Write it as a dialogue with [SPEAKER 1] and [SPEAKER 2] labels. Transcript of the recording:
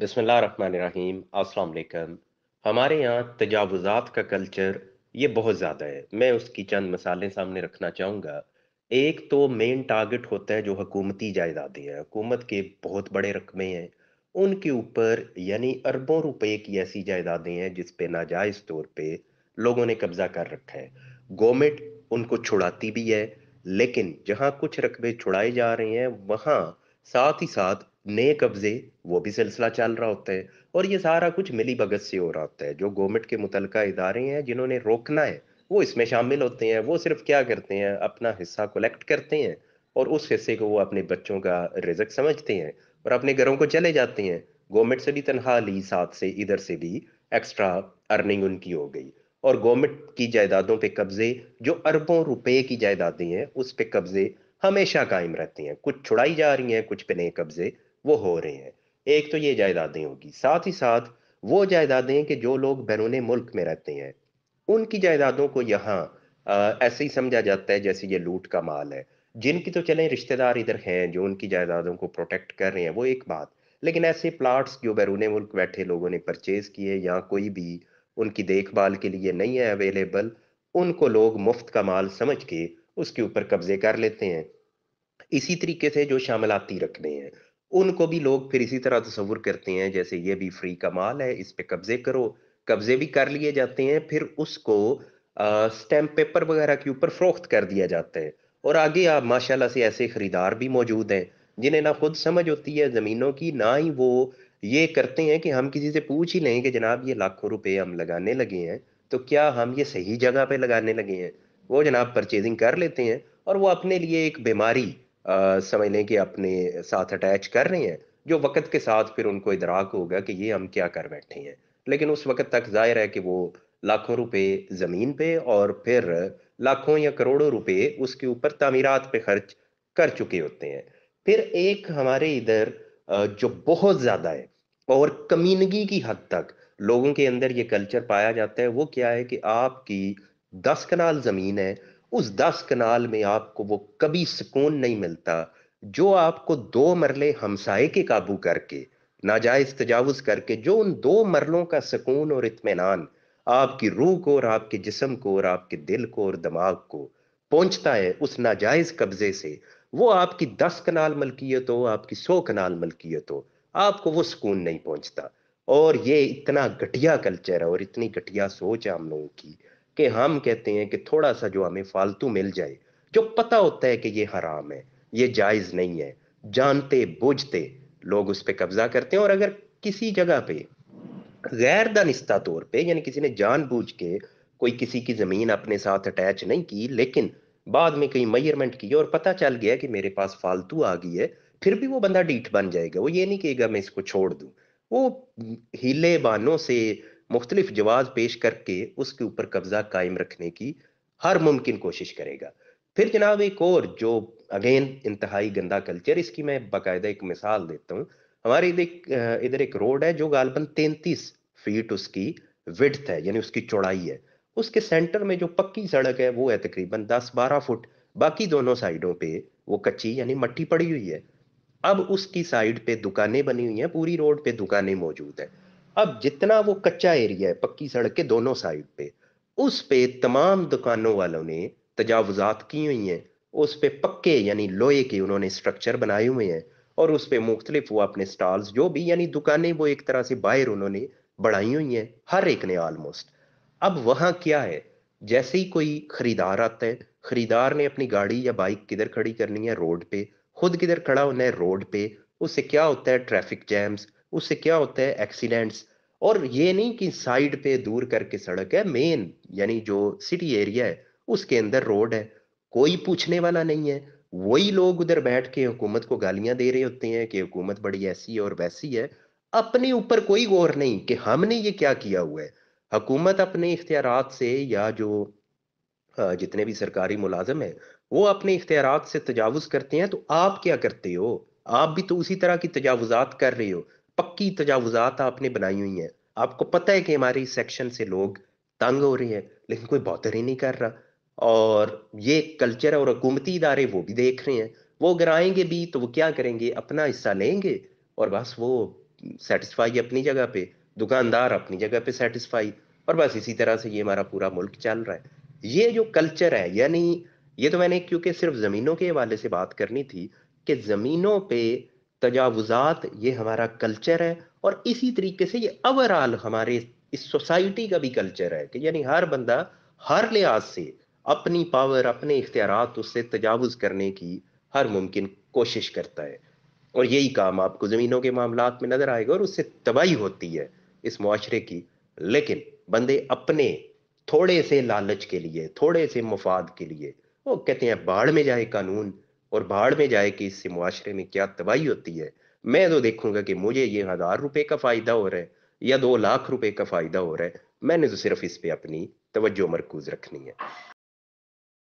[SPEAKER 1] बसमीम अस्सलाम हमारे यहाँ तजावज़ात का कल्चर ये बहुत ज़्यादा है मैं उसकी चंद मिसालें सामने रखना चाहूँगा एक तो मेन टारगेट होता है जो हकूमती जायदादें हैं हकूमत के बहुत बड़े रकमे हैं उनके ऊपर यानी अरबों रुपए की ऐसी जायदादें हैं जिस पे नाजायज़ तौर पे लोगों ने कब्ज़ा कर रखा है गवर्नमेंट उनको छुड़ाती भी है लेकिन जहाँ कुछ रकबे छुड़ाए जा रहे हैं वहाँ साथ ही साथ नए कब्जे वो भी सिलसिला चल रहा होता है और ये सारा कुछ मिली भगत से हो रहा होता है जो गवर्नमेंट के मुतल इदारे हैं जिन्होंने रोकना है वो इसमें शामिल होते हैं वो सिर्फ क्या करते हैं अपना हिस्सा कलेक्ट करते हैं और उस हिस्से को वो अपने बच्चों का रिजक समझते हैं और अपने घरों को चले जाते हैं गवर्नमेंट से भी तनख्वाह ली साथ से इधर से भी एक्स्ट्रा अर्निंग उनकी हो गई और गवर्नमेंट की जायदादों पे कब्जे जो अरबों रुपए की जायदादें हैं उस पे कब्जे हमेशा कायम रहते हैं कुछ छुड़ाई जा रही हैं कुछ पे नए कब्जे वो हो रहे हैं एक तो ये जायदादें होगी साथ ही साथ वो जायदादें कि जो लोग बैरून मुल्क में रहते हैं उनकी जायदादों को यहाँ ऐसे ही समझा जाता है जैसे ये लूट का माल है जिनकी तो चलें रिश्तेदार इधर हैं जो उनकी जायदादों को प्रोटेक्ट कर रहे हैं वो एक बात लेकिन ऐसे प्लाट्स जो बैरून मुल्क बैठे लोगों ने परचेज़ किए या कोई भी उनकी देखभाल के लिए नहीं है अवेलेबल उनको लोग मुफ्त का माल समझ के उसके ऊपर कब्जे कर लेते हैं इसी तरीके से जो शामिलती रखने हैं उनको भी लोग फिर इसी तरह तस्वुर करते हैं जैसे ये भी फ्री कमाल है इस पर कब्जे करो कब्जे भी कर लिए जाते हैं फिर उसको स्टैम्प पेपर वगैरह के ऊपर फरोख्त कर दिया जाता है और आगे आप माशाल्लाह से ऐसे खरीदार भी मौजूद हैं जिन्हें ना खुद समझ होती है ज़मीनों की ना ही वो ये करते हैं कि हम किसी से पूछ ही लें कि जनाब ये लाखों रुपए हम लगाने लगे हैं तो क्या हम ये सही जगह पे लगाने लगे हैं वो जनाब परचेजिंग कर लेते हैं और वो अपने लिए एक बीमारी समझ लें कि अपने साथ अटैच कर रहे हैं जो वक़्त के साथ फिर उनको इधराक होगा कि ये हम क्या कर बैठे हैं लेकिन उस वक़्त तक ज़ाहिर है कि वो लाखों रुपए ज़मीन पे और फिर लाखों या करोड़ों रुपए उसके ऊपर तमीरत पे खर्च कर चुके होते हैं फिर एक हमारे इधर जो बहुत ज़्यादा है और कमीनगी की हद तक लोगों के अंदर ये कल्चर पाया जाता है वो क्या है कि आपकी दस कनाल ज़मीन है उस दस कनाल में आपको वो कभी सुकून नहीं मिलता जो आपको दो मरले हमसाए के काबू करके नाजायज तजावज़ करके जो उन दो मरलों का सुकून और इतमान आपकी रूह को और आपके जिसम को और आपके दिल को और दिमाग को पहुंचता है उस नाजायज कब्जे से वो आपकी दस कनाल मलकियत हो आपकी सौ कनाल मलकियत हो आपको वो सुकून नहीं पहुंचता और ये इतना घटिया कल्चर है और इतनी घटिया सोच है हम लोगों की कि हम कहते हैं कि थोड़ा सा जो हमें फालतू मिल जाए जो पता होता है कि ये हराम है ये जायज़ नहीं है जानते बूझते लोग उस पर कब्जा करते हैं और अगर किसी जगह पे गैर दानिस्ता तौर पे यानी किसी ने जानबूझ के कोई किसी की ज़मीन अपने साथ अटैच नहीं की लेकिन बाद में कहीं मेजरमेंट की और पता चल गया कि मेरे पास फालतू आ गई है फिर भी वो बंदा डीठ बन जाएगा वो ये नहीं कहेगा मैं इसको छोड़ दूँ वो हीले बानों से मुख्तलिफ जवाब पेश करके उसके ऊपर कब्जा कायम रखने की हर मुमकिन कोशिश करेगा फिर जनाब एक और जो अगेन इंतहाई गंदा कल्चर इसकी मैं बाकायदा एक मिसाल देता हूँ हमारे इधर इधर एक रोड है जो गालबन तैंतीस फीट उसकी विड्थ है यानी उसकी चौड़ाई है उसके सेंटर में जो पक्की सड़क है वो है तकरीबन दस बारह फुट बाकी दोनों साइडों पे वो कच्ची यानी मट्टी पड़ी हुई है अब उसकी साइड पे दुकानें बनी हुई हैं पूरी रोड पे दुकानें मौजूद हैं अब जितना वो कच्चा एरिया है पक्की सड़क के दोनों साइड पे उस पे तमाम दुकानों वालों ने तजावजात की हुई हैं उस पे पक्के यानी लोहे के उन्होंने स्ट्रक्चर बनाए हुए हैं और उस पे मुख्तलिफ वो अपने स्टॉल्स जो भी यानी दुकानें वो एक तरह से बाहर उन्होंने बढ़ाई हुई हैं हर एक ने आलमोस्ट अब वहाँ क्या है जैसे ही कोई खरीदार आता है खरीदार ने अपनी गाड़ी या बाइक किधर खड़ी करनी है रोड पे खुद किधर खड़ा होना है रोड पे उससे क्या होता है ट्रैफिक जैम्स उससे क्या होता है एक्सीडेंट्स और ये नहीं कि साइड पे दूर करके सड़क है मेन यानी जो सिटी एरिया है उसके अंदर रोड है कोई पूछने वाला नहीं है वही लोग उधर बैठ के हुकूमत को गालियां दे रहे होते हैं कि हुकूमत बड़ी ऐसी है और वैसी है अपने ऊपर कोई गौर नहीं कि हमने ये क्या किया हुआ है हुकूमत अपने इख्तियार से या जो जितने भी सरकारी मुलाजम है वो अपने इख्तियार से तजावुज करते हैं तो आप क्या करते हो आप भी तो उसी तरह की तजावज़ात कर रहे हो पक्की तजावजात आपने बनाई हुई हैं आपको पता है कि हमारे सेक्शन से लोग तंग हो रहे हैं लेकिन कोई बॉतर ही नहीं कर रहा और ये कल्चर और हुकूमती इदारे वो भी देख रहे हैं वो अगर आएंगे भी तो वो क्या करेंगे अपना हिस्सा लेंगे और बस वो सेटिस्फाई अपनी जगह पे दुकानदार अपनी जगह पे सेटिस्फाई और बस इसी तरह से ये हमारा पूरा मुल्क चल रहा है ये जो कल्चर है यानी ये तो मैंने क्योंकि सिर्फ ज़मीनों के हवाले से बात करनी थी कि ज़मीनों पे तजावज़ात ये हमारा कल्चर है और इसी तरीके से ये ओवरऑल हमारे इस सोसाइटी का भी कल्चर है कि यानी हर बंदा हर लिहाज से अपनी पावर अपने इख्तियार उससे तजावज़ करने की हर मुमकिन कोशिश करता है और यही काम आपको ज़मीनों के मामला में नज़र आएगा और उससे तबाही होती है इस माशरे की लेकिन बंदे अपने थोड़े से लालच के लिए थोड़े से मुफाद के लिए वो कहते हैं बाढ़ में जाए कानून और बाढ़ में जाए कि इससे मुआरे में क्या तबाही होती है मैं तो देखूंगा कि मुझे ये हज़ार रुपए का फ़ायदा हो रहा है या दो लाख रुपए का फ़ायदा हो रहा है मैंने तो सिर्फ इस पर अपनी तवज्जो मरकूज़ रखनी है